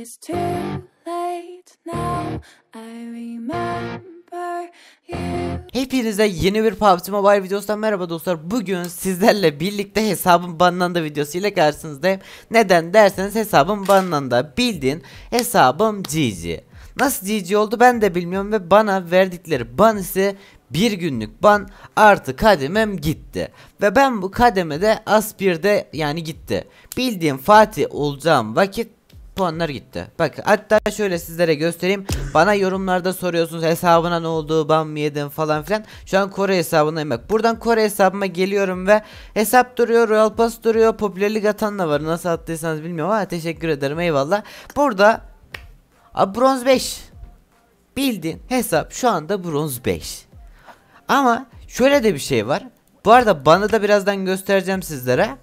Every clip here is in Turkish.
It's too late now. I remember Hepinize yeni bir PUBG Mobile videosundan merhaba dostlar. Bugün sizlerle birlikte hesabın banlandı videosu ile karşınızdayım. Neden derseniz hesabım banlandı. Bildin hesabım GG. Nasıl GG oldu ben de bilmiyorum ve bana verdikleri ban ise bir günlük ban artı kademem gitti. Ve ben bu kademede Aspir'de yani gitti. Bildiğim Fatih olacağım vakit puanlar gitti. Bak hatta şöyle sizlere göstereyim. Bana yorumlarda soruyorsunuz hesabına ne oldu, ban mı yedin falan filan. Şu an Kore hesabındayım. Bak buradan Kore hesabıma geliyorum ve hesap duruyor, Royal Pass duruyor, popülerlik Lig atan da var. Nasıl attıysanız bilmiyorum ama teşekkür ederim eyvallah. Burada a, bronz 5. Bildiğin hesap şu anda bronz 5. Ama şöyle de bir şey var. Bu arada bana da birazdan göstereceğim sizlere.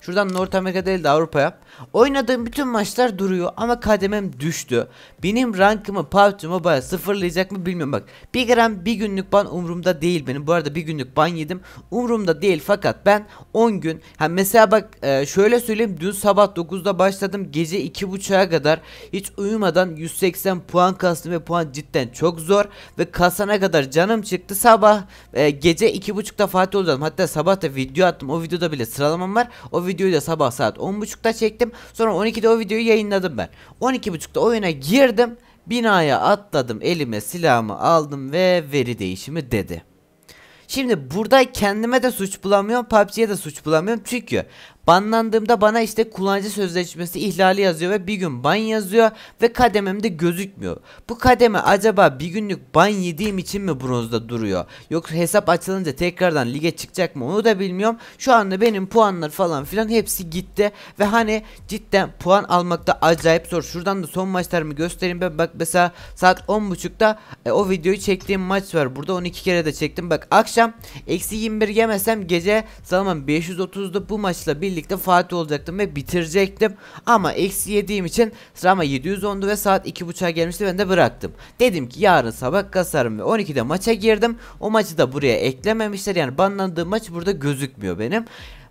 Şuradan North Amerika değil de Avrupa yap. Oynadığım bütün maçlar duruyor ama kademem düştü. Benim rankımı PUBG Mobile sıfırlayacak mı bilmiyorum bak. Bir gram bir günlük ban umurumda değil benim. Bu arada bir günlük ban yedim. Umurumda değil fakat ben 10 gün. Ha mesela bak e, şöyle söyleyeyim. Dün sabah 9'da başladım. Gece 2.30'a kadar hiç uyumadan 180 puan kastım ve puan cidden çok zor. Ve kasana kadar canım çıktı. Sabah e, gece 2.30'da Fatih olacaktım. Hatta sabah da video attım. O videoda bile sıralamam var. O videoyu da sabah saat 10.30'da çektim ettim. Sonra 12'de o videoyu yayınladım ben. 12.30'da oyuna girdim. Binaya atladım. Elime silahımı aldım ve veri değişimi dedi. Şimdi burada kendime de suç bulamıyorum, PUBG'ye de suç bulamıyorum. Çünkü Banlandığımda bana işte kullanıcı sözleşmesi ihlali yazıyor ve bir gün ban yazıyor ve kadememde gözükmüyor. Bu kademe acaba bir günlük ban yediğim için mi bronzda duruyor? Yoksa hesap açılınca tekrardan lige çıkacak mı onu da bilmiyorum. Şu anda benim puanlar falan filan hepsi gitti ve hani cidden puan almakta acayip zor. Şuradan da son maçlarımı göstereyim. Ben bak mesela saat 10.30'da e, o videoyu çektiğim maç var. Burada 12 kere de çektim. Bak akşam eksi 21 yemesem gece zaman 530'da bu maçla birlikte birlikte Fatih olacaktım ve bitirecektim. Ama eksi yediğim için sırama 710'du ve saat 2.30'a gelmişti ben de bıraktım. Dedim ki yarın sabah kasarım ve 12'de maça girdim. O maçı da buraya eklememişler yani banlandığım maç burada gözükmüyor benim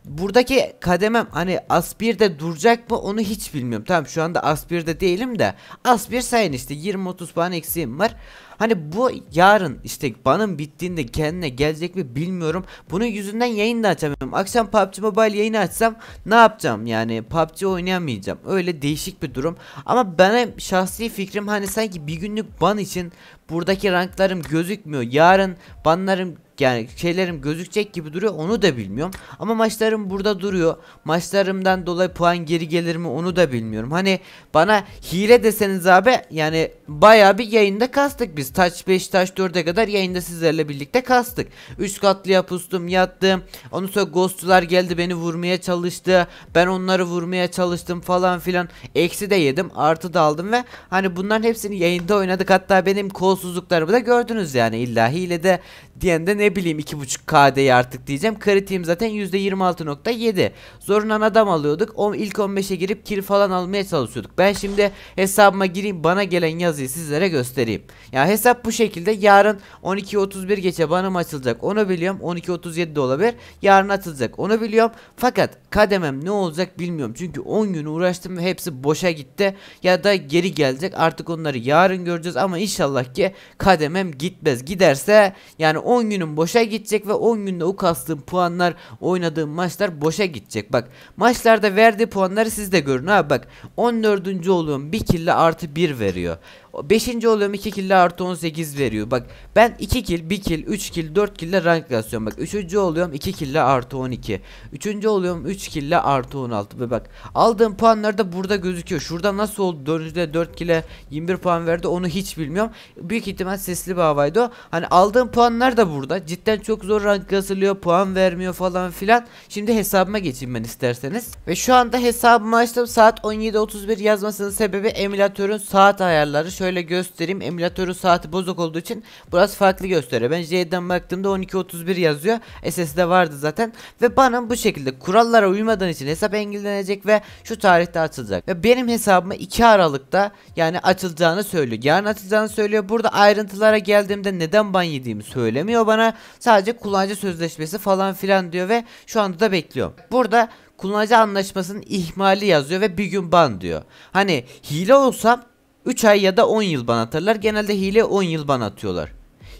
buradaki kademem hani Aspir'de duracak mı onu hiç bilmiyorum. Tamam şu anda Aspir'de değilim de Aspir sayın işte 20-30 puan eksiğim var. Hani bu yarın işte banım bittiğinde kendine gelecek mi bilmiyorum. Bunun yüzünden yayın da açamıyorum. Akşam PUBG Mobile yayını açsam ne yapacağım yani PUBG oynayamayacağım. Öyle değişik bir durum. Ama benim şahsi fikrim hani sanki bir günlük ban için buradaki ranklarım gözükmüyor. Yarın banlarım yani şeylerim gözükecek gibi duruyor onu da bilmiyorum. Ama maçlarım burada duruyor. Maçlarımdan dolayı puan geri gelir mi onu da bilmiyorum. Hani bana hile deseniz abi yani baya bir yayında kastık biz. Taş 5 taç 4'e kadar yayında sizlerle birlikte kastık. Üst katlı pustum yattım. Ondan sonra ghostçular geldi beni vurmaya çalıştı. Ben onları vurmaya çalıştım falan filan. Eksi de yedim artı da aldım ve hani bunların hepsini yayında oynadık. Hatta benim kolsuzluklarımı da gördünüz yani illa hile de diyen de ne ne bileyim 2.5 KD'yi artık diyeceğim. Kritiğim zaten %26.7. Zorunan adam alıyorduk. O ilk 15'e girip kill falan almaya çalışıyorduk. Ben şimdi hesabıma gireyim bana gelen yazıyı sizlere göstereyim. Ya yani hesap bu şekilde. Yarın 12.31 geçe banım açılacak. Onu biliyorum. 12.37 de olabilir. Yarın açılacak. Onu biliyorum. Fakat kademem ne olacak bilmiyorum. Çünkü 10 gün uğraştım ve hepsi boşa gitti. Ya da geri gelecek. Artık onları yarın göreceğiz ama inşallah ki kademem gitmez. Giderse yani 10 günün boşa gidecek ve 10 günde o kastığım puanlar oynadığım maçlar boşa gidecek. Bak maçlarda verdiği puanları siz de görün Ha bak 14. oluyorum bir kille artı 1 veriyor. Beşinci oluyorum 2 kill artı 18 veriyor. Bak ben 2 kill, 1 kill, 3 kill, 4 kill ile rank kasıyorum. Bak üçüncü oluyorum 2 kill ile artı 12. Üçüncü oluyorum 3 kill ile artı 16. Ve bak aldığım puanlar da burada gözüküyor. Şurada nasıl oldu? 4. 4 kill'e 21 puan verdi onu hiç bilmiyorum. Büyük ihtimal sesli bir havaydı o. Hani aldığım puanlar da burada. Cidden çok zor rank kasılıyor. Puan vermiyor falan filan. Şimdi hesabıma geçeyim ben isterseniz. Ve şu anda hesabımı açtım. Saat 17.31 yazmasının sebebi emülatörün saat ayarları. Şöyle şöyle göstereyim. Emülatörü saati bozuk olduğu için biraz farklı gösteriyor. Ben J'den baktığımda 12.31 yazıyor. SS'de vardı zaten. Ve bana bu şekilde kurallara uymadığın için hesap engellenecek ve şu tarihte açılacak. Ve benim hesabıma 2 Aralık'ta yani açılacağını söylüyor. Yarın açılacağını söylüyor. Burada ayrıntılara geldiğimde neden ban yediğimi söylemiyor bana. Sadece kullanıcı sözleşmesi falan filan diyor ve şu anda da bekliyorum. Burada kullanıcı anlaşmasının ihmali yazıyor ve bir gün ban diyor. Hani hile olsam 3 ay ya da 10 yıl ban atarlar. Genelde hile 10 yıl ban atıyorlar.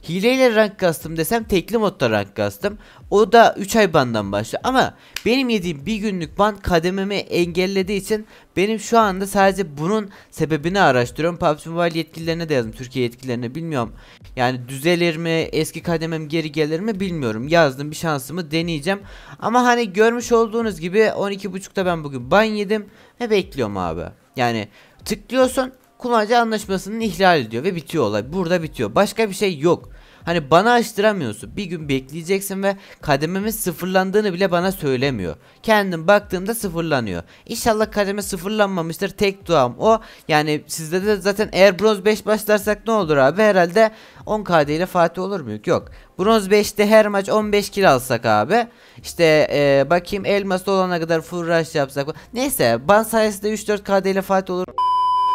Hileyle rank kastım desem tekli modda rank kastım. O da 3 ay bandan başlıyor. Ama benim yediğim bir günlük ban kadememi engellediği için benim şu anda sadece bunun sebebini araştırıyorum. PUBG Mobile yetkililerine de yazdım. Türkiye yetkililerine bilmiyorum. Yani düzelir mi? Eski kademem geri gelir mi? Bilmiyorum. Yazdım bir şansımı deneyeceğim. Ama hani görmüş olduğunuz gibi 12.30'da ben bugün ban yedim. Ve bekliyorum abi. Yani tıklıyorsun kullanıcı anlaşmasının ihlal ediyor ve bitiyor olay. Burada bitiyor. Başka bir şey yok. Hani bana açtıramıyorsun. Bir gün bekleyeceksin ve kadememin sıfırlandığını bile bana söylemiyor. Kendim baktığımda sıfırlanıyor. İnşallah kademe sıfırlanmamıştır. Tek duam o. Yani sizde de zaten eğer bronz 5 başlarsak ne olur abi? Herhalde 10 KD ile Fatih olur muyuk? Yok. Bronz 5'te her maç 15 kilo alsak abi. İşte ee, bakayım elması olana kadar full rush yapsak. Neyse ban sayesinde 3-4 KD ile Fatih olur.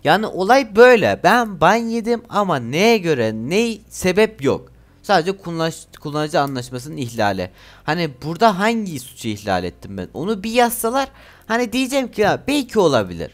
Yani olay böyle. Ben ban yedim ama neye göre ne sebep yok. Sadece kullanıcı, kullanıcı anlaşmasının ihlali. Hani burada hangi suçu ihlal ettim ben? Onu bir yazsalar hani diyeceğim ki ya belki olabilir.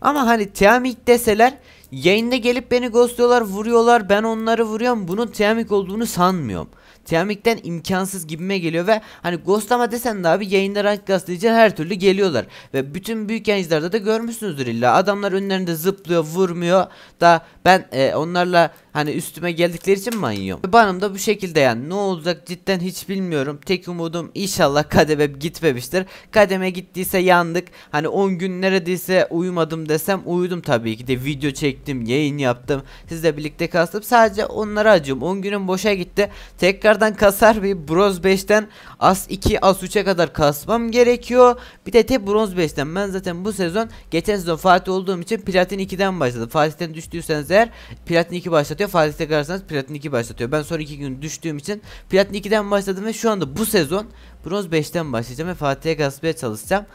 Ama hani Tiamik deseler yayında gelip beni ghostluyorlar, vuruyorlar. Ben onları vuruyorum. Bunun Tiamik olduğunu sanmıyorum. Tiamik'ten imkansız gibime geliyor ve hani ghostlama desen de abi yayında rank gazeteciler her türlü geliyorlar. Ve bütün büyük yayıncılarda da görmüşsünüzdür illa adamlar önlerinde zıplıyor vurmuyor da ben e, onlarla Hani üstüme geldikleri için manyom. Banım da bu şekilde yani. Ne olacak cidden hiç bilmiyorum. Tek umudum inşallah kademe gitmemiştir. Kademe gittiyse yandık. Hani 10 gün neredeyse uyumadım desem uyudum tabii ki de. Video çektim, yayın yaptım. Sizle birlikte kastım. Sadece onlara acıyorum. 10 günüm boşa gitti. Tekrardan kasar bir bronz 5'ten as 2 as 3'e kadar kasmam gerekiyor. Bir de tek bronz 5'ten. Ben zaten bu sezon geçen sezon Fatih olduğum için platin 2'den başladım. Fatih'ten düştüyseniz eğer platin 2 başlatıyor. Fatih tekrarsanız Platin 2 başlatıyor. Ben son 2 gün düştüğüm için Platin 2'den başladım ve şu anda bu sezon Bronz 5'ten başlayacağım ve Fatih'e kasmaya çalışacağım.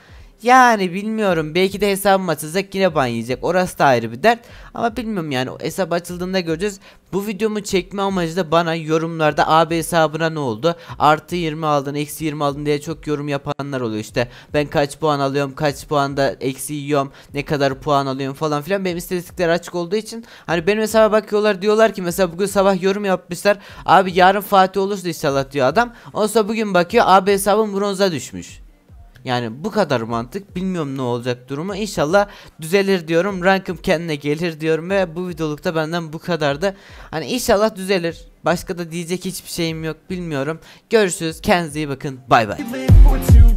Yani bilmiyorum belki de hesabım açılacak yine ban yiyecek orası da ayrı bir dert. Ama bilmiyorum yani o hesap açıldığında göreceğiz. Bu videomu çekme amacı da bana yorumlarda abi hesabına ne oldu? Artı 20 aldın eksi 20 aldın diye çok yorum yapanlar oluyor işte. Ben kaç puan alıyorum kaç puanda eksi yiyorum ne kadar puan alıyorum falan filan. Benim istatistikler açık olduğu için hani benim hesaba bakıyorlar diyorlar ki mesela bugün sabah yorum yapmışlar. Abi yarın Fatih olursa inşallah diyor adam. Ondan sonra bugün bakıyor abi hesabım bronza düşmüş. Yani bu kadar mantık. Bilmiyorum ne olacak durumu. İnşallah düzelir diyorum. Rankım kendine gelir diyorum ve bu videolukta benden bu kadar da. Hani inşallah düzelir. Başka da diyecek hiçbir şeyim yok. Bilmiyorum. Görüşürüz. Kendinize iyi bakın. Bay bay.